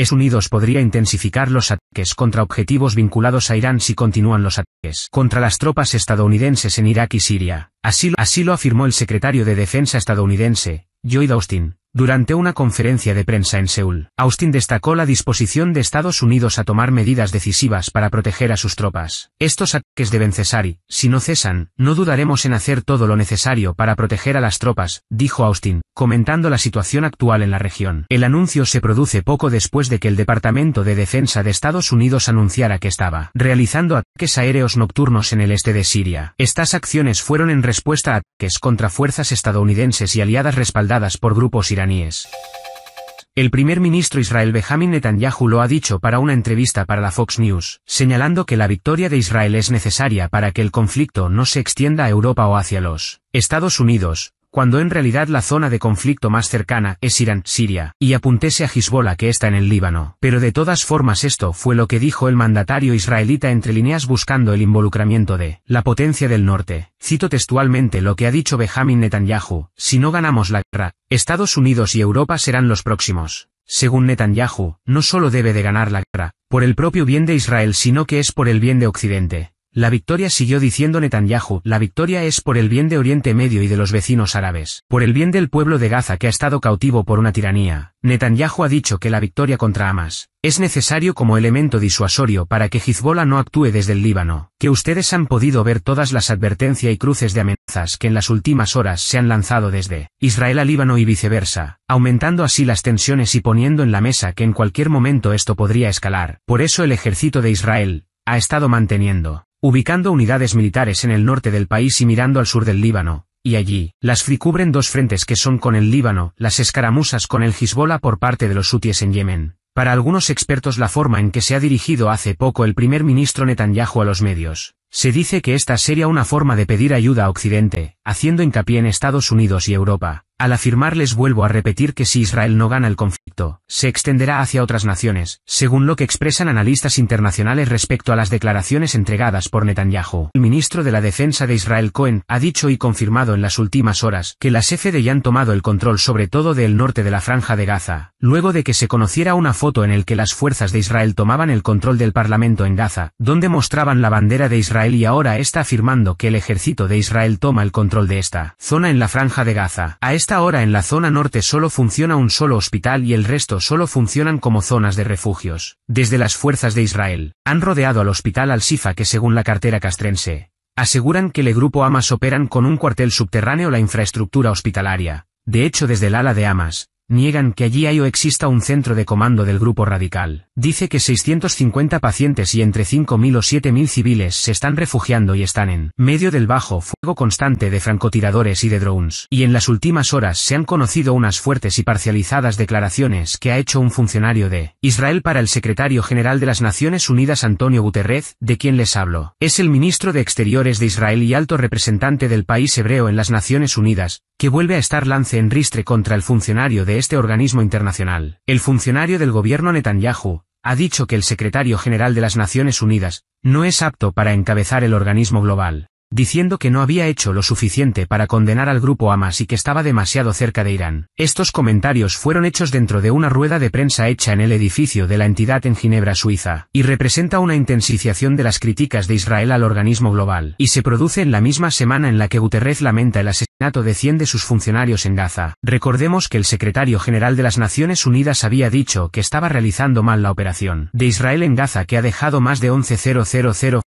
Es Unidos podría intensificar los ataques contra objetivos vinculados a Irán si continúan los ataques contra las tropas estadounidenses en Irak y Siria. Así, así lo afirmó el secretario de Defensa estadounidense, Lloyd Austin, durante una conferencia de prensa en Seúl, Austin destacó la disposición de Estados Unidos a tomar medidas decisivas para proteger a sus tropas. Estos ataques deben cesar y, si no cesan, no dudaremos en hacer todo lo necesario para proteger a las tropas, dijo Austin, comentando la situación actual en la región. El anuncio se produce poco después de que el Departamento de Defensa de Estados Unidos anunciara que estaba realizando ataques aéreos nocturnos en el este de Siria. Estas acciones fueron en respuesta a ataques contra fuerzas estadounidenses y aliadas respaldadas por grupos iraníes el primer ministro Israel Benjamin Netanyahu lo ha dicho para una entrevista para la Fox News, señalando que la victoria de Israel es necesaria para que el conflicto no se extienda a Europa o hacia los Estados Unidos, cuando en realidad la zona de conflicto más cercana es Irán, Siria, y apuntese a Hezbollah que está en el Líbano. Pero de todas formas esto fue lo que dijo el mandatario israelita entre líneas buscando el involucramiento de la potencia del norte. Cito textualmente lo que ha dicho Benjamin Netanyahu, si no ganamos la guerra, Estados Unidos y Europa serán los próximos. Según Netanyahu, no solo debe de ganar la guerra, por el propio bien de Israel sino que es por el bien de Occidente. La victoria siguió diciendo Netanyahu, la victoria es por el bien de Oriente Medio y de los vecinos árabes, por el bien del pueblo de Gaza que ha estado cautivo por una tiranía. Netanyahu ha dicho que la victoria contra Hamas es necesario como elemento disuasorio para que Hezbollah no actúe desde el Líbano, que ustedes han podido ver todas las advertencias y cruces de amenazas que en las últimas horas se han lanzado desde Israel a Líbano y viceversa, aumentando así las tensiones y poniendo en la mesa que en cualquier momento esto podría escalar. Por eso el ejército de Israel ha estado manteniendo ubicando unidades militares en el norte del país y mirando al sur del Líbano, y allí, las fricubren dos frentes que son con el Líbano, las escaramuzas con el Hezbollah por parte de los hutíes en Yemen. Para algunos expertos la forma en que se ha dirigido hace poco el primer ministro Netanyahu a los medios, se dice que esta sería una forma de pedir ayuda a Occidente, haciendo hincapié en Estados Unidos y Europa, al afirmarles vuelvo a repetir que si Israel no gana el conflicto, se extenderá hacia otras naciones, según lo que expresan analistas internacionales respecto a las declaraciones entregadas por Netanyahu. El ministro de la Defensa de Israel Cohen ha dicho y confirmado en las últimas horas que las ya han tomado el control sobre todo del norte de la franja de Gaza, luego de que se conociera una foto en el que las fuerzas de Israel tomaban el control del Parlamento en Gaza, donde mostraban la bandera de Israel y ahora está afirmando que el ejército de Israel toma el control de esta zona en la franja de Gaza. A esta ahora en la zona norte solo funciona un solo hospital y el resto solo funcionan como zonas de refugios. Desde las fuerzas de Israel, han rodeado al hospital Al-Sifa que según la cartera castrense, aseguran que el grupo Hamas operan con un cuartel subterráneo la infraestructura hospitalaria. De hecho desde el ala de Hamas, niegan que allí hay o exista un centro de comando del grupo radical. Dice que 650 pacientes y entre 5.000 o 7.000 civiles se están refugiando y están en medio del bajo fuego constante de francotiradores y de drones. Y en las últimas horas se han conocido unas fuertes y parcializadas declaraciones que ha hecho un funcionario de Israel para el secretario general de las Naciones Unidas Antonio Guterres, de quien les hablo. Es el ministro de Exteriores de Israel y alto representante del país hebreo en las Naciones Unidas, que vuelve a estar lance en ristre contra el funcionario de este organismo internacional. El funcionario del gobierno Netanyahu, ha dicho que el secretario general de las Naciones Unidas, no es apto para encabezar el organismo global diciendo que no había hecho lo suficiente para condenar al grupo Hamas y que estaba demasiado cerca de Irán. Estos comentarios fueron hechos dentro de una rueda de prensa hecha en el edificio de la entidad en Ginebra, Suiza, y representa una intensificación de las críticas de Israel al organismo global, y se produce en la misma semana en la que Guterres lamenta el asesinato de 100 de sus funcionarios en Gaza. Recordemos que el secretario general de las Naciones Unidas había dicho que estaba realizando mal la operación de Israel en Gaza que ha dejado más de 11.000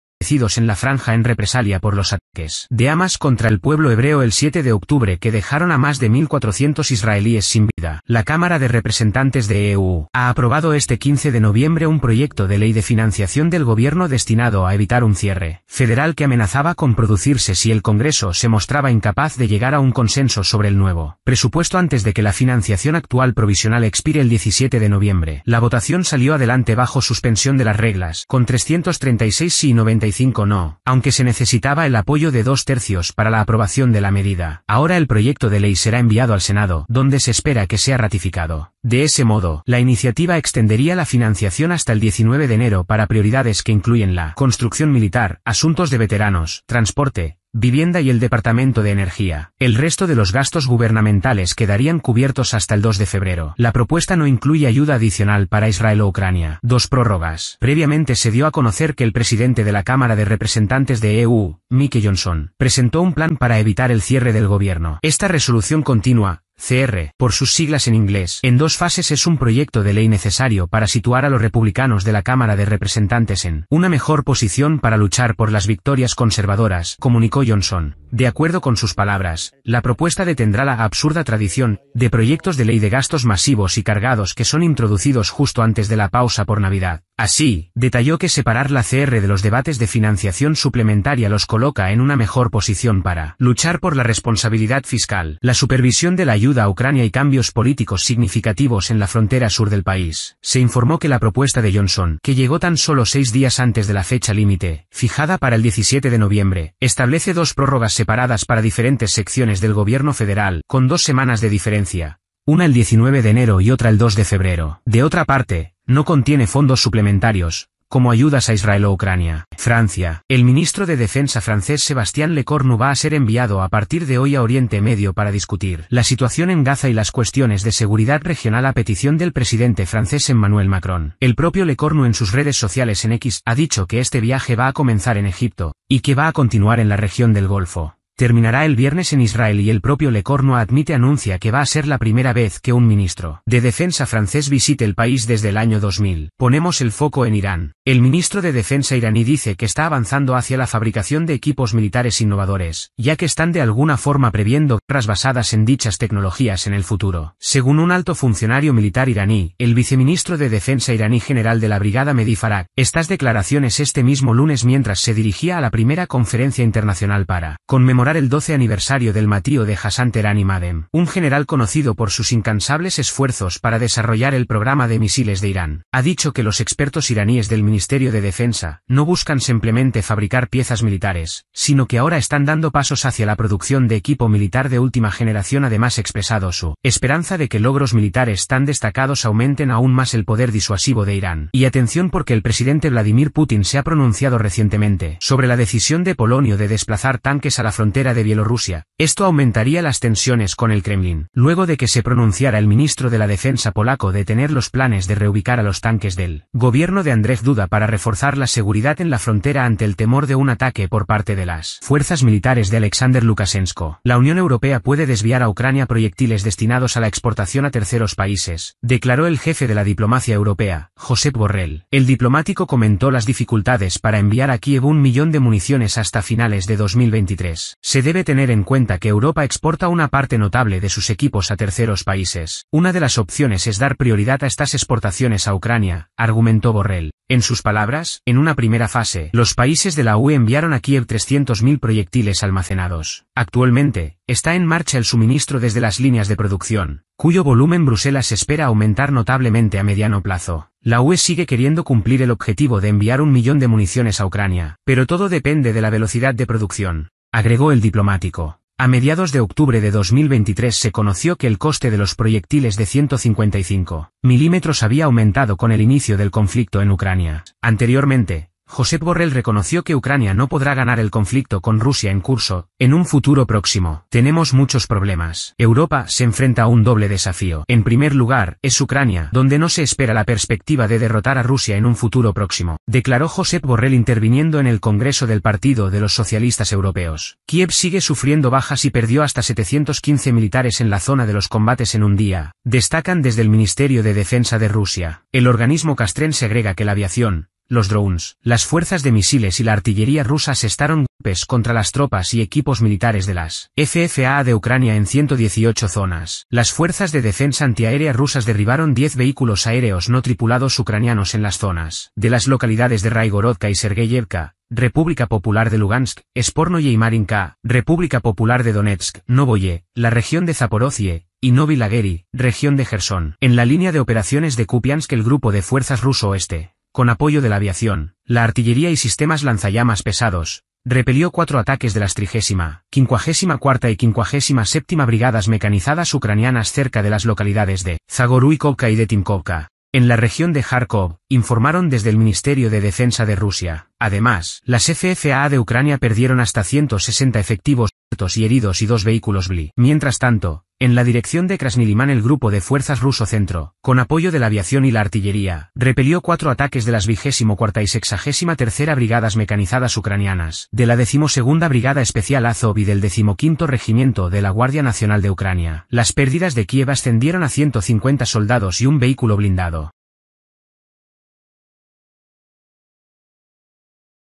en la franja en represalia por los ataques de Hamas contra el pueblo hebreo el 7 de octubre que dejaron a más de 1.400 israelíes sin vida. La Cámara de Representantes de EU ha aprobado este 15 de noviembre un proyecto de ley de financiación del gobierno destinado a evitar un cierre federal que amenazaba con producirse si el Congreso se mostraba incapaz de llegar a un consenso sobre el nuevo presupuesto antes de que la financiación actual provisional expire el 17 de noviembre. La votación salió adelante bajo suspensión de las reglas, con 336 sí y 95 no, aunque se necesitaba el apoyo de dos tercios para la aprobación de la medida. Ahora el proyecto de ley será enviado al Senado, donde se espera que se sea ratificado. De ese modo, la iniciativa extendería la financiación hasta el 19 de enero para prioridades que incluyen la construcción militar, asuntos de veteranos, transporte, vivienda y el Departamento de Energía. El resto de los gastos gubernamentales quedarían cubiertos hasta el 2 de febrero. La propuesta no incluye ayuda adicional para Israel o Ucrania. Dos prórrogas. Previamente se dio a conocer que el presidente de la Cámara de Representantes de EU, Mike Johnson, presentó un plan para evitar el cierre del gobierno. Esta resolución continua, CR, por sus siglas en inglés, en dos fases es un proyecto de ley necesario para situar a los republicanos de la Cámara de Representantes en una mejor posición para luchar por las victorias conservadoras, comunicó Johnson. De acuerdo con sus palabras, la propuesta detendrá la absurda tradición de proyectos de ley de gastos masivos y cargados que son introducidos justo antes de la pausa por Navidad. Así, detalló que separar la CR de los debates de financiación suplementaria los coloca en una mejor posición para luchar por la responsabilidad fiscal, la supervisión de la ayuda a Ucrania y cambios políticos significativos en la frontera sur del país. Se informó que la propuesta de Johnson, que llegó tan solo seis días antes de la fecha límite, fijada para el 17 de noviembre, establece dos prórrogas separadas para diferentes secciones del gobierno federal, con dos semanas de diferencia. Una el 19 de enero y otra el 2 de febrero. De otra parte, no contiene fondos suplementarios, como ayudas a Israel o Ucrania. Francia. El ministro de Defensa francés Sebastián Lecornu va a ser enviado a partir de hoy a Oriente Medio para discutir la situación en Gaza y las cuestiones de seguridad regional a petición del presidente francés Emmanuel Macron. El propio Lecornu en sus redes sociales en X ha dicho que este viaje va a comenzar en Egipto, y que va a continuar en la región del Golfo terminará el viernes en Israel y el propio Lecorno admite anuncia que va a ser la primera vez que un ministro de defensa francés visite el país desde el año 2000. Ponemos el foco en Irán. El ministro de defensa iraní dice que está avanzando hacia la fabricación de equipos militares innovadores, ya que están de alguna forma previendo guerras basadas en dichas tecnologías en el futuro. Según un alto funcionario militar iraní, el viceministro de defensa iraní general de la brigada Medifarak, estas declaraciones este mismo lunes mientras se dirigía a la primera conferencia internacional para conmemorar el 12 aniversario del matío de Hassan Terani Madem, un general conocido por sus incansables esfuerzos para desarrollar el programa de misiles de Irán. Ha dicho que los expertos iraníes del Ministerio de Defensa no buscan simplemente fabricar piezas militares, sino que ahora están dando pasos hacia la producción de equipo militar de última generación además expresado su esperanza de que logros militares tan destacados aumenten aún más el poder disuasivo de Irán. Y atención porque el presidente Vladimir Putin se ha pronunciado recientemente sobre la decisión de Polonio de desplazar tanques a la frontera de Bielorrusia. Esto aumentaría las tensiones con el Kremlin, luego de que se pronunciara el ministro de la Defensa polaco de tener los planes de reubicar a los tanques del gobierno de Andrés Duda para reforzar la seguridad en la frontera ante el temor de un ataque por parte de las fuerzas militares de Alexander Lukashenko. La Unión Europea puede desviar a Ucrania proyectiles destinados a la exportación a terceros países, declaró el jefe de la diplomacia europea, Josep Borrell. El diplomático comentó las dificultades para enviar a Kiev un millón de municiones hasta finales de 2023. Se debe tener en cuenta que Europa exporta una parte notable de sus equipos a terceros países. Una de las opciones es dar prioridad a estas exportaciones a Ucrania, argumentó Borrell. En sus palabras, en una primera fase, los países de la UE enviaron a Kiev 300.000 proyectiles almacenados. Actualmente, está en marcha el suministro desde las líneas de producción, cuyo volumen Bruselas espera aumentar notablemente a mediano plazo. La UE sigue queriendo cumplir el objetivo de enviar un millón de municiones a Ucrania, pero todo depende de la velocidad de producción agregó el diplomático. A mediados de octubre de 2023 se conoció que el coste de los proyectiles de 155 milímetros había aumentado con el inicio del conflicto en Ucrania. Anteriormente, Josep Borrell reconoció que Ucrania no podrá ganar el conflicto con Rusia en curso, en un futuro próximo. Tenemos muchos problemas. Europa se enfrenta a un doble desafío. En primer lugar, es Ucrania, donde no se espera la perspectiva de derrotar a Rusia en un futuro próximo, declaró Josep Borrell interviniendo en el Congreso del Partido de los Socialistas Europeos. Kiev sigue sufriendo bajas y perdió hasta 715 militares en la zona de los combates en un día, destacan desde el Ministerio de Defensa de Rusia. El organismo castrense segrega que la aviación, los drones, las fuerzas de misiles y la artillería rusa asestaron golpes contra las tropas y equipos militares de las FFA de Ucrania en 118 zonas. Las fuerzas de defensa antiaérea rusas derribaron 10 vehículos aéreos no tripulados ucranianos en las zonas de las localidades de Raigorodka y Sergeyevka, República Popular de Lugansk, Spornoye y Marinka, República Popular de Donetsk, Novoye, la región de Zaporozhye, y Novilageri, región de Gerson. En la línea de operaciones de Kupiansk el grupo de fuerzas ruso oeste con apoyo de la aviación, la artillería y sistemas lanzallamas pesados, repelió cuatro ataques de las trigésima, 54 cuarta y quincuagésima séptima brigadas mecanizadas ucranianas cerca de las localidades de Zagoruikovka y de Timkovka. En la región de Kharkov, informaron desde el Ministerio de Defensa de Rusia. Además, las FFA de Ucrania perdieron hasta 160 efectivos y heridos y dos vehículos BLI. Mientras tanto, en la dirección de Krasnilimán el grupo de fuerzas ruso centro, con apoyo de la aviación y la artillería, repelió cuatro ataques de las vigésimo cuarta y sexagésima tercera brigadas mecanizadas ucranianas, de la decimosegunda brigada especial Azov y del XV regimiento de la Guardia Nacional de Ucrania. Las pérdidas de Kiev ascendieron a 150 soldados y un vehículo blindado.